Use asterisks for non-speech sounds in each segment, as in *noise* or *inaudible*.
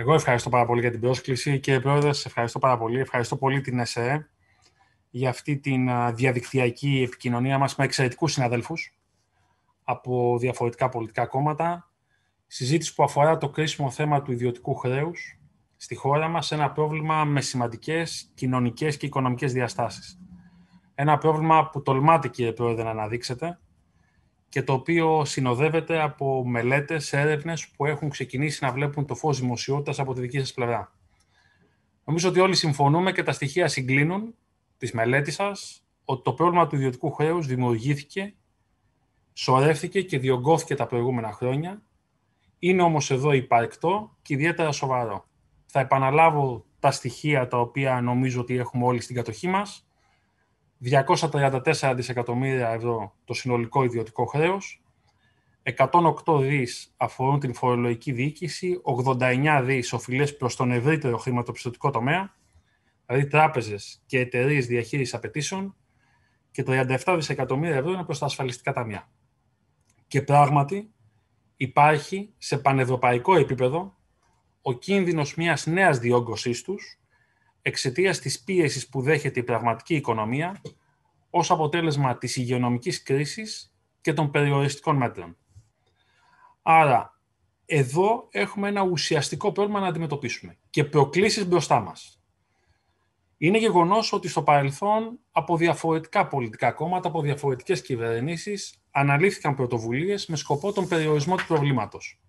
Εγώ ευχαριστώ πάρα πολύ για την πρόσκληση. Κύριε Πρόεδρε, σε ευχαριστώ πάρα πολύ. Ευχαριστώ πολύ την ΕΣΕ για αυτή τη διαδικτυακή επικοινωνία μας με εξαιρετικούς συναδέλφους από διαφορετικά πολιτικά κόμματα. Συζήτηση που αφορά το κρίσιμο θέμα του ιδιωτικού χρέους στη χώρα μας, ένα πρόβλημα με σημαντικές κοινωνικές και οικονομικές διαστάσεις. Ένα πρόβλημα που τολμάτε, κύριε Πρόεδρε, να αναδείξετε, και το οποίο συνοδεύεται από μελέτες, έρευνες που έχουν ξεκινήσει να βλέπουν το φως δημοσιότητας από τη δική σας πλευρά. Νομίζω ότι όλοι συμφωνούμε και τα στοιχεία συγκλίνουν της μελέτης σας ότι το πρόβλημα του ιδιωτικού χρέους δημιουργήθηκε, σωρεύθηκε και διωγγώθηκε τα προηγούμενα χρόνια, είναι όμως εδώ υπαρκτό και ιδιαίτερα σοβαρό. Θα επαναλάβω τα στοιχεία τα οποία νομίζω ότι έχουμε όλοι στην κατοχή μας. 234 δισεκατομμύρια ευρώ το συνολικό ιδιωτικό χρέος, 108 δις αφορούν την φορολογική διοίκηση, 89 δις οφειλές προς τον ευρύτερο χρηματοπιστωτικό τομέα, δηλαδή τράπεζες και εταιρείες διαχείρισης απαιτήσεων, και 37 δισεκατομμύρια ευρώ είναι προς τα ασφαλιστικά ταμεία. Και πράγματι υπάρχει σε πανευρωπαϊκό επίπεδο ο κίνδυνος μιας νέας διόγκωσής τους, εξαιτίας της πίεσης που δέχεται η πραγματική οικονομία ως αποτέλεσμα της υγειονομικής κρίσης και των περιοριστικών μέτρων. Άρα, εδώ έχουμε ένα ουσιαστικό πρόβλημα να αντιμετωπίσουμε και προκλήσεις μπροστά μας. Είναι γεγονός ότι στο παρελθόν από διαφορετικά πολιτικά κόμματα, από διαφορετικές κυβερνήσεις, αναλύθηκαν πρωτοβουλίες με σκοπό τον περιορισμό του προβλήματος.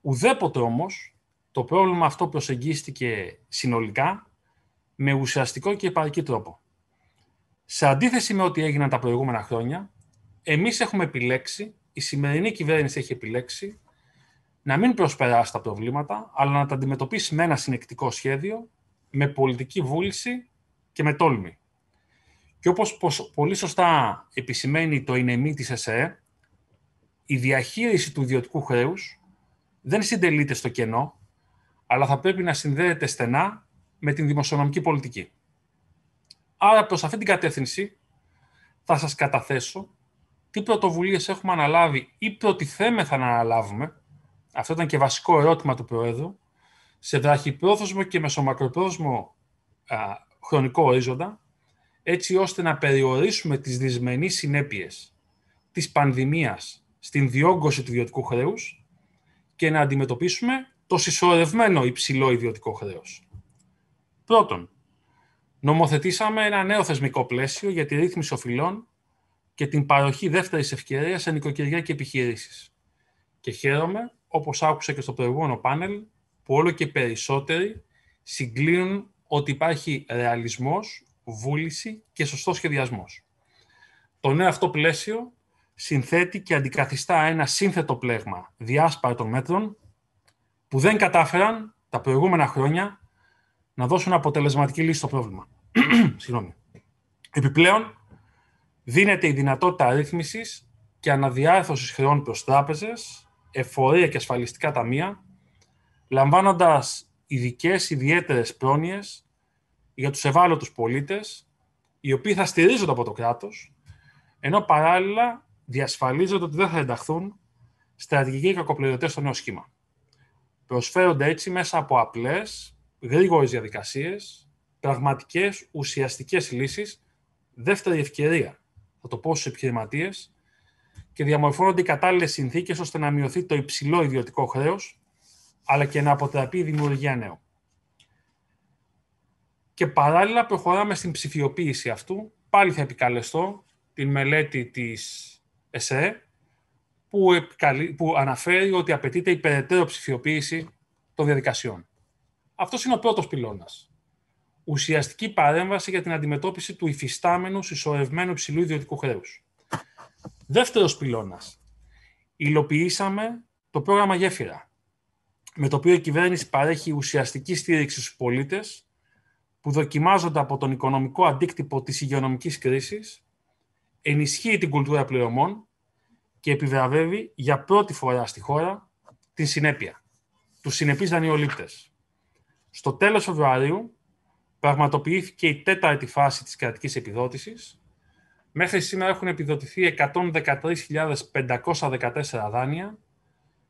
Ουδέποτε όμως το πρόβλημα αυτό προσεγγίστηκε συνολικά με ουσιαστικό και επαρκή τρόπο. Σε αντίθεση με ό,τι έγιναν τα προηγούμενα χρόνια, εμείς έχουμε επιλέξει, η σημερινή κυβέρνηση έχει επιλέξει, να μην προσπεράσει τα προβλήματα, αλλά να τα αντιμετωπίσει με ένα συνεκτικό σχέδιο, με πολιτική βούληση και με τόλμη. Και όπως πολύ σωστά επισημαίνει το ΕΝΕΜΗ της ΕΣΕ, η διαχείριση του ιδιωτικού χρέους δεν συντελείται στο κενό, αλλά θα πρέπει να συνδέεται στενά με την δημοσιονομική πολιτική. Άρα, προς αυτή την κατεύθυνση, θα σας καταθέσω τι πρωτοβουλίες έχουμε αναλάβει ή προτιθέμεθα να αναλάβουμε, αυτό ήταν και βασικό ερώτημα του Προέδρου, σε βραχυπρόθεσμο και μεσομακροπρόθεσμο χρονικό ορίζοντα, έτσι ώστε να περιορίσουμε τις δυσμενείς συνέπειες της πανδημίας στην διόγκωση του ιδιωτικού χρέους και να αντιμετωπίσουμε το συσσωρευμένο υψηλό ιδιωτικό χρέος. Πρώτον, νομοθετήσαμε ένα νέο θεσμικό πλαίσιο για τη ρύθμιση οφειλών και την παροχή δεύτερης ευκαιρίας σε νοικοκυριά και επιχειρήσεις. Και χαίρομαι, όπως άκουσα και στο προηγούμενο πάνελ, που όλο και περισσότεροι συγκλίνουν ότι υπάρχει ρεαλισμός, βούληση και σωστό σχεδιασμός. Το νέο αυτό πλαίσιο συνθέτει και αντικαθιστά ένα σύνθετο πλέγμα διάσπαρτων μέτρων που δεν κατάφεραν τα προηγούμενα χρόνια να δώσουν αποτελεσματική λύση στο πρόβλημα. *clears throat* Συγγνώμη. Επιπλέον, δίνεται η δυνατότητα ρύθμισης και αναδιάρθρωσης χρεών προς τράπεζες, εφορία και ασφαλιστικά ταμεία, λαμβάνοντας ειδικές ιδιαίτερες πρόνοιες για τους ευάλωτους πολίτες οι οποίοι θα στηρίζονται από το κράτος, ενώ παράλληλα διασφαλίζονται ότι δεν θα ενταχθούν στρατηγικοί κακοπληρωτές στο νέο σχήμα. Προσφέρονται έτσι μέσα από απλές, γρήγορες διαδικασίες, πραγματικές, ουσιαστικές λύσεις, δεύτερη ευκαιρία, θα το πω στους επιχειρηματίες, και διαμορφώνονται οι κατάλληλες συνθήκες ώστε να μειωθεί το υψηλό ιδιωτικό χρέος, αλλά και να αποτραπεί η δημιουργία νέου. Και παράλληλα προχωράμε στην ψηφιοποίηση αυτού. Πάλι θα επικαλεστώ την μελέτη της ΕΣΕΕ, που, που αναφέρει ότι απαιτείται η περαιτέρω ψηφιοποίηση των διαδικασιών. Αυτός είναι ο πρώτος πυλώνας. Ουσιαστική παρέμβαση για την αντιμετώπιση του υφιστάμενου συσσωρευμένου υψηλού ιδιωτικού χρέους. Δεύτερος πυλώνας. Υλοποιήσαμε το πρόγραμμα Γέφυρα, με το οποίο η κυβέρνηση παρέχει ουσιαστική στήριξη στους πολίτες που δοκιμάζονται από τον οικονομικό αντίκτυπο της υγειονομικής κρίσης, ενισχύει την κουλτούρα πληρωμών και επιβραβεύει για πρώτη φορά στη χώρα την συνέπεια, τους συνεπείς δανειολήπτες. Στο τέλος Φεβρουαρίου πραγματοποιήθηκε η τέταρτη φάση της κρατικής επιδότησης. Μέχρι σήμερα έχουν επιδοτηθεί 113.514 δάνεια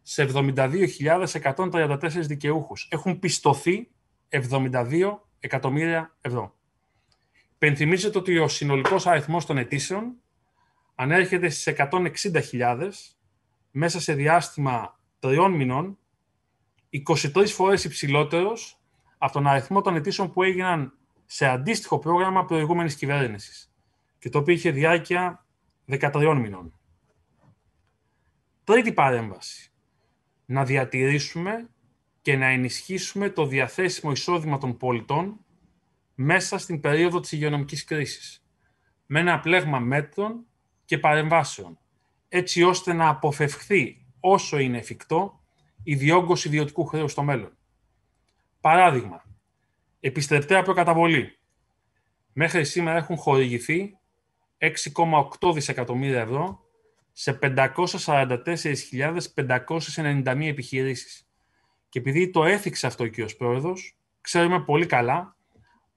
σε 72.134 δικαιούχους. Έχουν πιστωθεί 72 εκατομμύρια ευρώ. Πενθυμίζεται ότι ο συνολικός αριθμός των αιτήσεων ανέρχεται στις 160.000 μέσα σε διάστημα τριών μηνών, 23 φορές υψηλότερος από τον αριθμό των αιτήσεων που έγιναν σε αντίστοιχο πρόγραμμα προηγούμενης κυβέρνησης και το οποίο είχε διάρκεια 13 μηνών. Τρίτη παρέμβαση. Να διατηρήσουμε και να ενισχύσουμε το διαθέσιμο εισόδημα των πολιτών μέσα στην περίοδο της υγειονομικής κρίσης με ένα πλέγμα μέτρων και παρεμβάσεων, έτσι ώστε να αποφευχθεί όσο είναι εφικτό η διόγκωση ιδιωτικού χρέους στο μέλλον. Παράδειγμα, επιστρεπτέα προκαταβολή. Μέχρι σήμερα έχουν χορηγηθεί 6,8 δισεκατομμύρια ευρώ σε 544.591 επιχειρήσεις. Και επειδή το έθιξε αυτό ο κ. Πρόεδρος, ξέρουμε πολύ καλά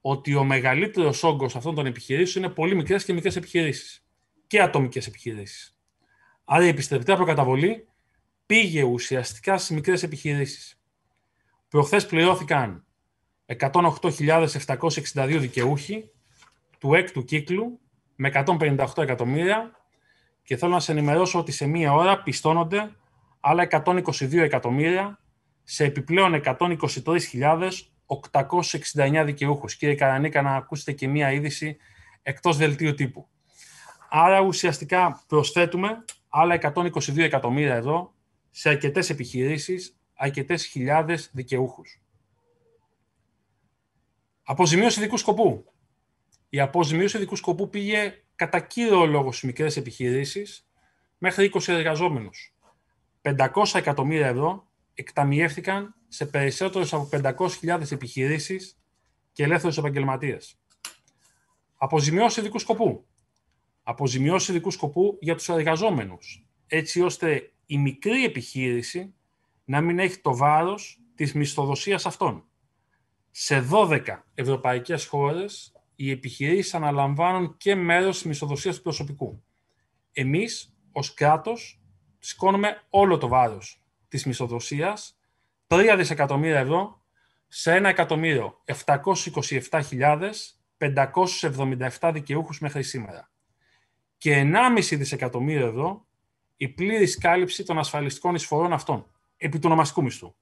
ότι ο μεγαλύτερος όγκος αυτών των επιχειρήσεων είναι πολύ μικρές και μικρές επιχειρήσεις και ατομικές επιχειρήσεις. Άρα η επιστρεπτέα προκαταβολή πήγε ουσιαστικά στις μικρές επιχειρήσεις. Προχθές πληρώθηκαν 108.762 δικαιούχοι του έκτου κύκλου με 158 εκατομμύρια και θέλω να σε ενημερώσω ότι σε μία ώρα πιστώνονται άλλα 122 εκατομμύρια σε επιπλέον 123.869 δικαιούχους. Κύριε Καρανίκα, να ακούσετε και μία είδηση εκτός δελτίου τύπου. Άρα ουσιαστικά προσθέτουμε άλλα 122 εκατομμύρια ευρώ σε αρκετές επιχειρήσεις, αρκετές. χιλιάδες δικαιούχους. Αποζημίωση ειδικού σκοπού. Η αποζημίωση ειδικού σκοπού πήγε κατά κύριο λόγο στις μικρές επιχειρήσεις μέχρι 20 εργαζόμενους. 500 εκατομμύρια ευρώ εκταμιεύθηκαν σε περισσότερες από 500.000 επιχειρήσεις και ελεύθερους επαγγελματίες. Αποζημιώσει ειδικού σκοπού αποζημιώσει ειδικού σκοπού για τους εργαζόμενους, έτσι ώστε η μικρή επιχείρηση να μην έχει το βάρος της μισθοδοσίας αυτών. Σε 12 ευρωπαϊκές χώρες, οι επιχειρήσεις αναλαμβάνουν και μέρος της μισθοδοσίας του προσωπικού. Εμείς, ως κράτος, σηκώνουμε όλο το βάρος της μισθοδοσίας, 3 δισεκατομμύρια ευρώ, σε 1.727.577 δικαιούχους μέχρι σήμερα και 1,5 δισεκατομμύριο ευρώ η πλήρης κάλυψη των ασφαλιστικών εισφορών αυτών, επί του ονομαστικού μισθού.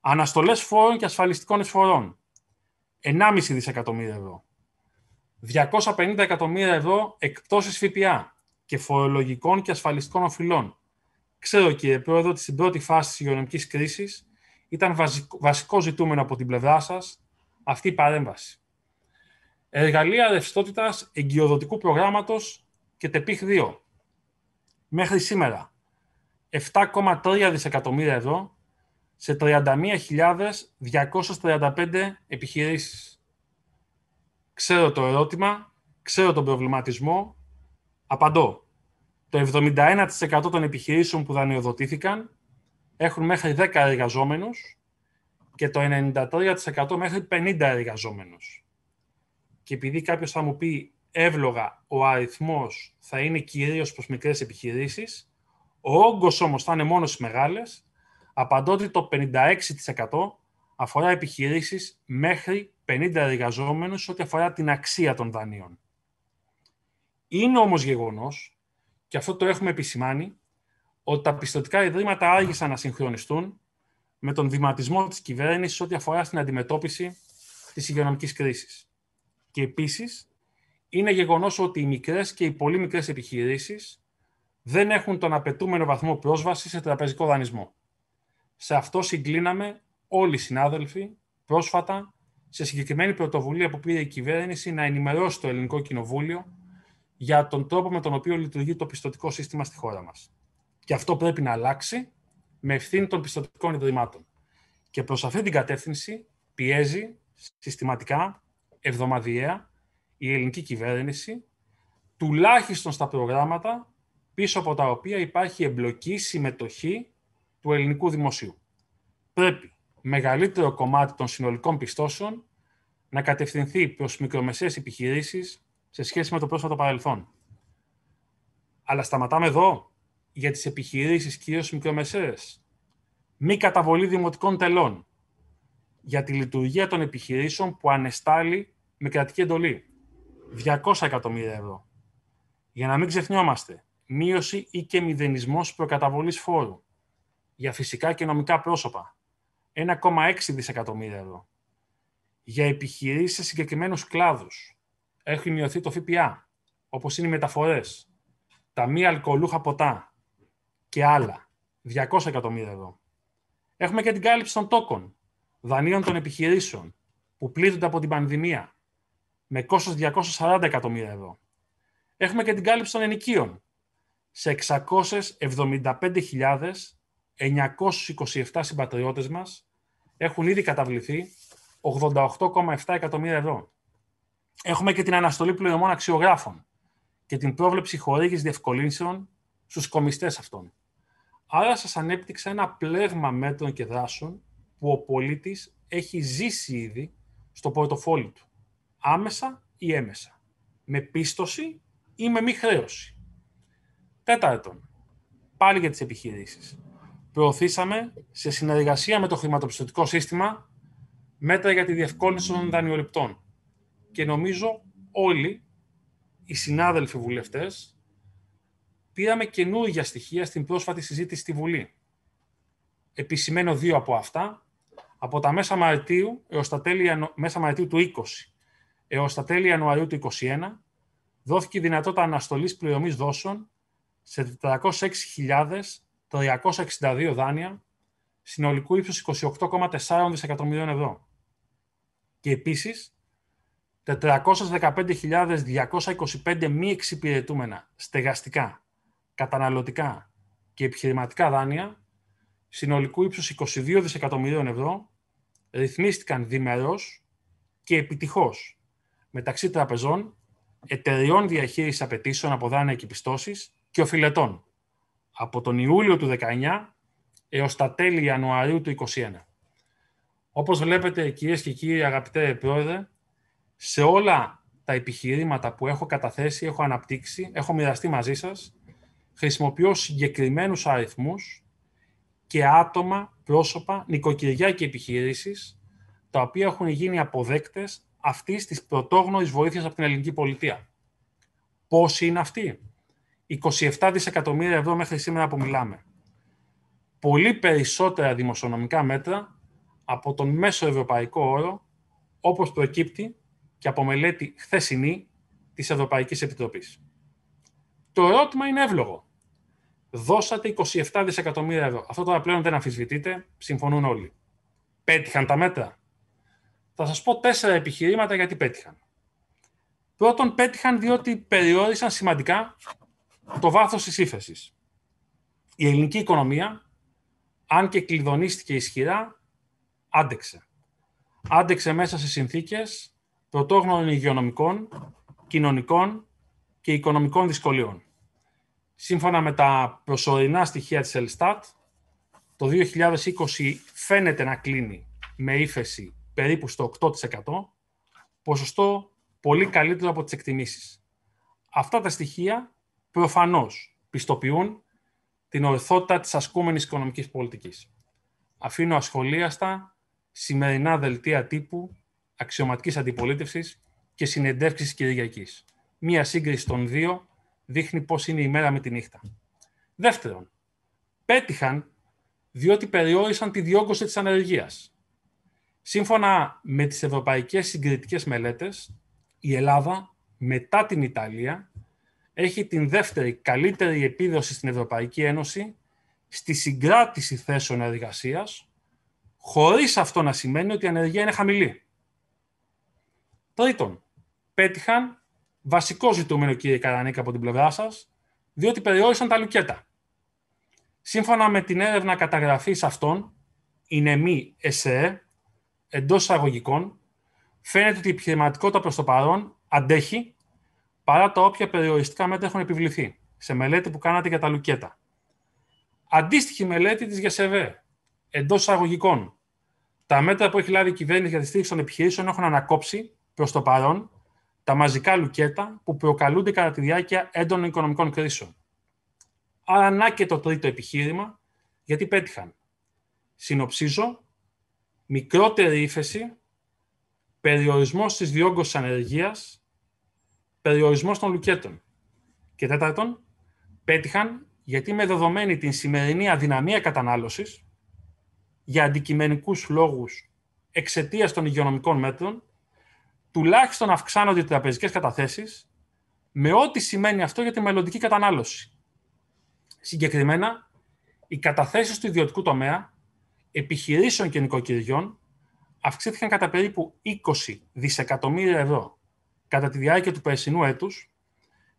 Αναστολές φόρων και ασφαλιστικών εισφορών, 1,5 δισεκατομμύρια ευρώ. 250 εκατομμύρια ευρώ εκπτώσεις ΦΠΑ και φορολογικών και ασφαλιστικών οφειλών. Ξέρω, κύριε Πρόεδρο, ότι στην πρώτη φάση της υγειονομικής κρίσης ήταν βασικό ζητούμενο από την πλευρά σας αυτή η παρέμβαση. Εργαλεία ρευστότητας εγκυοδοτικού προγράμματος και τεπίχ 2. Μέχρι σήμερα, 7,3 δισεκατομμύρια ευρώ σε 31.235 επιχειρήσεις. Ξέρω το ερώτημα, ξέρω τον προβληματισμό, απαντώ. Το 71% των επιχειρήσεων που δανειοδοτήθηκαν έχουν μέχρι 10 εργαζόμενους και το 93% μέχρι 50 εργαζόμενους. Και επειδή κάποιος θα μου πει εύλογα ο αριθμός θα είναι κυρίως προς μικρές επιχειρήσεις, ο όγκος όμως θα είναι μόνο στις μεγάλες, απαντώ ότι το 56% αφορά επιχειρήσεις μέχρι 50 εργαζόμενου ό,τι αφορά την αξία των δανείων. Είναι όμως γεγονός, και αυτό το έχουμε επισημάνει, ότι τα πιστοτικά ιδρύματα άργησαν να συγχρονιστούν με τον βηματισμό της κυβέρνησης ό,τι αφορά στην αντιμετώπιση της υγειονομικής κρίσης. Και επίσης είναι γεγονός ότι οι μικρές και οι πολύ μικρές επιχειρήσεις δεν έχουν τον απαιτούμενο βαθμό πρόσβασης σε τραπεζικό δανεισμό. Σε αυτό συγκλίναμε όλοι οι συνάδελφοι πρόσφατα σε συγκεκριμένη πρωτοβουλία που πήρε η κυβέρνηση να ενημερώσει το Ελληνικό Κοινοβούλιο για τον τρόπο με τον οποίο λειτουργεί το πιστοτικό σύστημα στη χώρα μας. Και αυτό πρέπει να αλλάξει με ευθύνη των πιστοτικών ιδρυμάτων. Και προς αυτή την κατεύθυνση πιέζει συστηματικά, εβδομαδιαία, η ελληνική κυβέρνηση, τουλάχιστον στα προγράμματα πίσω από τα οποία υπάρχει εμπλοκή, συμμετοχή του ελληνικού δημοσίου. Πρέπει μεγαλύτερο κομμάτι των συνολικών πιστώσεων να κατευθυνθεί προς μικρομεσαίες επιχειρήσεις σε σχέση με το πρόσφατο παρελθόν. Αλλά σταματάμε εδώ για τις επιχειρήσεις κυρίως μικρομεσαίες. Μη καταβολή δημοτικών τελών για τη λειτουργία των επιχειρήσεων που ανεστάλλει με κρατική εντολή. 200 εκατομμύρια ευρώ. Για να μην ξεχνιόμαστε, μείωση ή και μηδενισμός προκαταβολής φόρου για φυσικά και νομικά πρόσωπα. 1,6 δισεκατομμύρια ευρώ. Για επιχειρήσεις σε συγκεκριμένους κλάδους έχει μειωθεί το ΦΠΑ, όπως είναι οι μεταφορές, τα μη αλκοολούχα ποτά και άλλα. 200 εκατομμύρια ευρώ. Έχουμε και την κάλυψη των τόκων, δανείων των επιχειρήσεων που πλήττονται από την πανδημία με κόστος 240 εκατομμύρια ευρώ. Έχουμε και την κάλυψη των ενοικίων σε 675.927 συμπατριώτες μας έχουν ήδη καταβληθεί 88,7 εκατομμύρια ευρώ. Έχουμε και την αναστολή πληρωμών αξιογράφων και την πρόβλεψη χορήγης διευκολύνσεων στους κομιστές αυτών. Άρα σας ανέπτυξα ένα πλέγμα μέτρων και δράσεων που ο πολίτης έχει ζήσει ήδη στο πορτοφόλι του άμεσα ή έμεσα, με πίστοση ή με μη χρέωση. Τέταρτον, πάλι για τις επιχειρήσεις. Προωθήσαμε σε συνεργασία με το χρηματοπιστωτικό σύστημα μέτρα για τη διευκόλυνση των δανειοληπτών. Και νομίζω όλοι οι συνάδελφοι βουλευτές πήραμε καινούργια στοιχεία στην πρόσφατη συζήτηση στη Βουλή. Επισημένω δύο από αυτά, από τα μέσα Μαρτίου έως τα τέλη μέσα Μαρτίου του 20 έως τα τέλη Ιανουαρίου του 2021 δόθηκε η δυνατότητα αναστολής πληρωμής δόσεων σε 406.362 δάνεια συνολικού ύψους 28,4 δισεκατομμυρίων ευρώ. Και επίσης, 415.225 μη εξυπηρετούμενα στεγαστικά, καταναλωτικά και επιχειρηματικά δάνεια συνολικού ύψους 22 δισεκατομμυρίων ευρώ ρυθμίστηκαν διμερώς και επιτυχώς μεταξύ τραπεζών, εταιριών διαχείρισης απαιτήσεων από δάνεια και πιστώσεις και οφειλετών από τον Ιούλιο του 19 έως τα τέλη Ιανουαρίου του 2021. Όπως βλέπετε, κυρίες και κύριοι, αγαπητέ πρόεδρε, σε όλα τα επιχειρήματα που έχω καταθέσει, έχω αναπτύξει, έχω μοιραστεί μαζί σας, χρησιμοποιώ συγκεκριμένους αριθμούς και άτομα, πρόσωπα, νοικοκυριά και επιχειρήσεις, τα οποία έχουν γίνει αποδέκτες αυτής της πρωτόγνωρης βοήθειας από την ελληνική πολιτεία. Πόσοι είναι αυτή. 27 δισεκατομμύρια ευρώ μέχρι σήμερα που μιλάμε. Πολύ περισσότερα δημοσιονομικά μέτρα από τον μέσο ευρωπαϊκό όρο, όπως προκύπτει και από μελέτη χθεσινή της Ευρωπαϊκής Επιτροπής. Το ερώτημα είναι εύλογο. Δώσατε 27 δισεκατομμύρια ευρώ. Αυτό τώρα πλέον δεν αμφισβητείτε, συμφωνούν όλοι. Πέτυχαν τα μέτρα. Θα σας πω τέσσερα επιχειρήματα γιατί πέτυχαν. Πρώτον, πέτυχαν διότι περιόρισαν σημαντικά το βάθος της ύφεσης. Η ελληνική οικονομία, αν και κλειδονίστηκε ισχυρά, άντεξε. Άντεξε μέσα σε συνθήκες πρωτόγνωρων υγειονομικών, κοινωνικών και οικονομικών δυσκολιών. Σύμφωνα με τα προσωρινά στοιχεία της Ελστάτ, το 2020 φαίνεται να κλείνει με ύφεση περίπου στο 8%, ποσοστό πολύ καλύτερο από τις εκτιμήσεις. Αυτά τα στοιχεία προφανώς πιστοποιούν την ορθότητα της ασκούμενης οικονομικής πολιτικής. Αφήνω ασχολίαστα σημερινά δελτία τύπου αξιωματικής αντιπολίτευσης και συνεντεύξης Κυριακής. Μία σύγκριση των δύο δείχνει πώς είναι η μέρα με τη νύχτα. Δεύτερον, πέτυχαν διότι περιόρισαν τη διόγκωση της ανεργίας. Σύμφωνα με τις ευρωπαϊκές συγκριτικές μελέτες, η Ελλάδα μετά την Ιταλία έχει την δεύτερη καλύτερη επίδοση στην Ευρωπαϊκή Ένωση στη συγκράτηση θέσεων εργασίας, χωρίς αυτό να σημαίνει ότι η ανεργία είναι χαμηλή. Τρίτον, πέτυχαν βασικό ζητούμενο, κύριε Καρανίκα, από την πλευρά σας, διότι περιόρισαν τα λουκέτα. Σύμφωνα με την έρευνα καταγραφής αυτών, η ΝΕΜΗ εσεε εντός εισαγωγικών, φαίνεται ότι η επιχειρηματικότητα προς το παρόν αντέχει παρά τα όποια περιοριστικά μέτρα έχουν επιβληθεί σε μελέτη που κάνατε για τα Λουκέτα. Αντίστοιχη μελέτη της ΓΕΣΕΒΕ, εντός εισαγωγικών. Τα μέτρα που έχει λάβει η κυβέρνηση για τη στήριξη των επιχειρήσεων έχουν ανακόψει προς το παρόν τα μαζικά λουκέτα που προκαλούνται κατά τη διάρκεια έντονων οικονομικών κρίσεων. Άρα, να και το τρίτο επιχείρημα, γιατί πέτυχαν. Συνοψίζω μικρότερη ύφεση, περιορισμός της διόγκωσης ανεργίας, περιορισμός των λουκέτων. Και τέταρτον, πέτυχαν γιατί με δεδομένη την σημερινή αδυναμία κατανάλωσης, για αντικειμενικούς λόγους εξαιτίας των υγειονομικών μέτρων, τουλάχιστον αυξάνονται οι τραπεζικές καταθέσεις, με ό,τι σημαίνει αυτό για τη μελλοντική κατανάλωση. Συγκεκριμένα, οι καταθέσεις του ιδιωτικού τομέα επιχειρήσεων και νοικοκυριών αυξήθηκαν κατά περίπου 20 δισεκατομμύρια ευρώ κατά τη διάρκεια του περσινού έτους,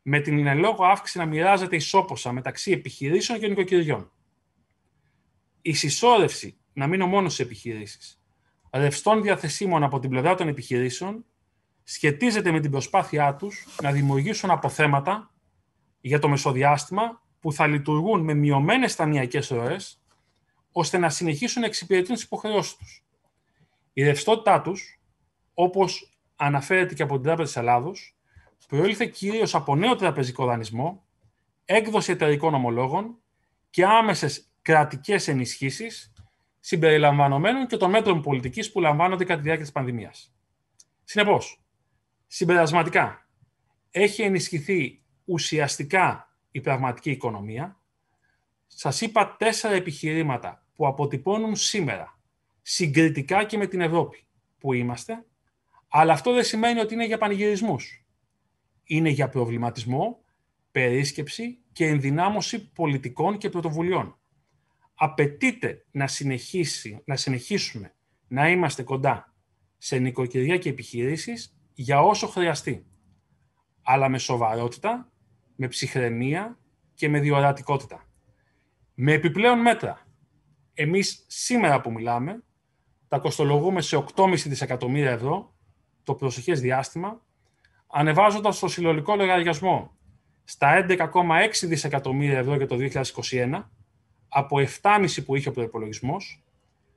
με την ενελόγω αύξηση να μοιράζεται ισόποσα μεταξύ επιχειρήσεων και νοικοκυριών. Η συσσόρευση, να μείνω μόνο σε επιχειρήσεις, ρευστών διαθεσίμων από την πλευρά των επιχειρήσεων σχετίζεται με την προσπάθειά τους να δημιουργήσουν αποθέματα για το μεσοδιάστημα που θα λειτουργούν με μειωμένες ταμιακές ροές ώστε να συνεχίσουν να εξυπηρετούν τις υποχρεώσεις τους. Η ρευστότητά τους, όπως αναφέρεται και από την Τράπεζα της Ελλάδος, προήλθε κυρίως από νέο τραπεζικό δανεισμό, έκδοση εταιρικών ομολόγων και άμεσες κρατικές ενισχύσεις, συμπεριλαμβανομένων και των μέτρων πολιτικής που λαμβάνονται κατά τη διάρκεια της πανδημίας. Συνεπώς, συμπερασματικά, έχει ενισχυθεί ουσιαστικά η πραγματική οικονομία. Σας είπα τέσσερα επιχειρήματα που αποτυπώνουν σήμερα, συγκριτικά και με την Ευρώπη που είμαστε, αλλά αυτό δεν σημαίνει ότι είναι για πανηγυρισμούς. Είναι για προβληματισμό, περίσκεψη και ενδυνάμωση πολιτικών και πρωτοβουλειών. Απαιτείται να, συνεχίσει, να συνεχίσουμε να είμαστε κοντά σε νοικοκυριά και επιχειρήσεις για όσο χρειαστεί, αλλά με σοβαρότητα, με ψυχραιμία και με διορατικότητα. Με επιπλέον μέτρα, εμείς σήμερα που μιλάμε, τα κοστολογούμε σε 8,5 δισεκατομμύρια ευρώ το προσεχές διάστημα, ανεβάζοντας το συλλογικό λογαριασμό στα 11,6 δισεκατομμύρια ευρώ για το 2021, από 7,5 που είχε ο προπολογισμό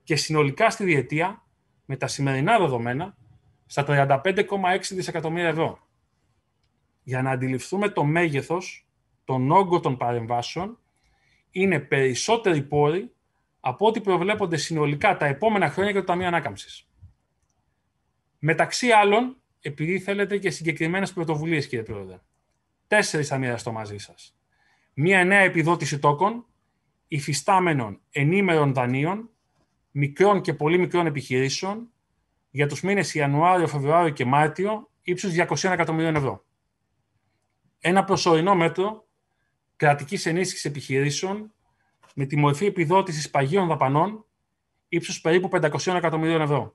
και συνολικά στη διετία, με τα σημερινά δεδομένα, στα 35,6 δισεκατομμύρια ευρώ. Για να αντιληφθούμε το μέγεθος, τον όγκο των παρεμβάσεων, είναι περισσότεροι πόροι από ό,τι προβλέπονται συνολικά τα επόμενα χρόνια για το Ταμείο Ανάκαμψης. Μεταξύ άλλων, επειδή θέλετε και συγκεκριμένες πρωτοβουλίες, κύριε Πρόεδρε. Τέσσερις θα μοιραστώ μαζί σας. Μία νέα επιδότηση τόκων υφιστάμενων ενήμερων δανείων μικρών και πολύ μικρών επιχειρήσεων για τους μήνες Ιανουάριο, Φεβρουάριο και Μάρτιο ύψους 200 εκατομμυρίων ευρώ. Ένα προσωρινό μέτρο κρατικής ενίσχυσης επιχειρήσεων με τη μορφή επιδότησης παγίων δαπανών ύψου περίπου 500 εκατομμυρίων ευρώ.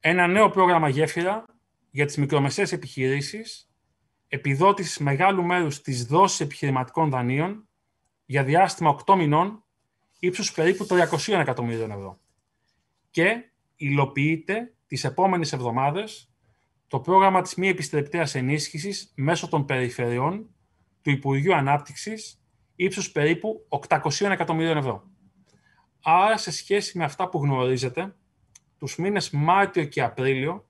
Ένα νέο πρόγραμμα γέφυρα για τις μικρομεσαίες επιχειρήσεις, επιδότησης μεγάλου μέρους της δόσης επιχειρηματικών δανείων για διάστημα 8 μηνών ύψους περίπου 300 εκατομμυρίων ευρώ. Και υλοποιείται τις επόμενες εβδομάδες το πρόγραμμα της μη επιστρεπτέας ενίσχυσης μέσω των περιφερειών του Υπουργείου Ανάπτυξης ύψους περίπου 800 εκατομμυρίων ευρώ. Άρα, σε σχέση με αυτά που γνωρίζετε, τους μήνες Μάρτιο και Απρίλιο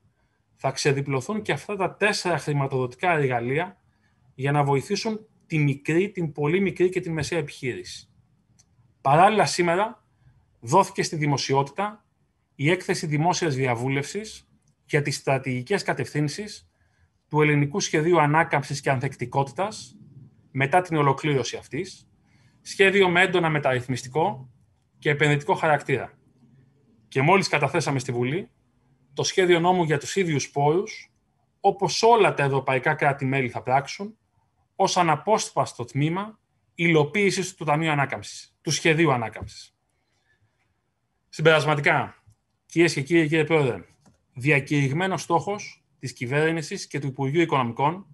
θα ξεδιπλωθούν και αυτά τα τέσσερα χρηματοδοτικά εργαλεία για να βοηθήσουν τη μικρή, την πολύ μικρή και τη μεσαία επιχείρηση. Παράλληλα σήμερα δόθηκε στη δημοσιότητα η έκθεση δημόσιας διαβούλευσης για τις στρατηγικές κατευθύνσεις του Ελληνικού Σχεδίου Ανάκαμψης και Ανθεκτικότητας μετά την ολοκλήρωση αυτής, σχέδιο με έντονα μεταρρυθμιστικό και επενδυτικό χαρακτήρα. Και μόλις καταθέσαμε στη Βουλή το σχέδιο νόμου για τους ίδιους πόρου, όπως όλα τα ευρωπαϊκά κράτη-μέλη θα πράξουν, ως αναπόσπαστο τμήμα υλοποίησης του Ταμείου Ανάκαμψης, του σχεδίου ανάκαμψης. Συμπερασματικά, κυρίες και κύριοι, κύριε Πρόεδρε, διακηρυγμένος στόχος της κυβέρνησης και του Υπουργείου Οικονομικών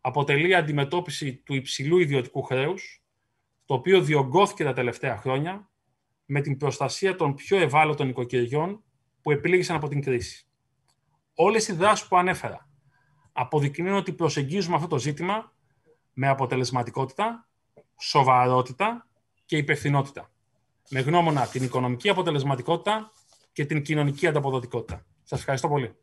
αποτελεί αντιμετώπιση του υψηλού ιδιωτικού χρέους, το οποίο διωγγώθηκε τα τελευταία χρόνια με την προστασία των πιο ευάλωτων οικοκυριών που επλήγησαν από την κρίση. Όλες οι δράσεις που ανέφερα αποδεικνύουν ότι προσεγγίζουμε αυτό το ζήτημα με αποτελεσματικότητα, σοβαρότητα και υπευθυνότητα. Με γνώμονα την οικονομική αποτελεσματικότητα και την κοινωνική ανταποδοτικότητα. Σας ευχαριστώ πολύ.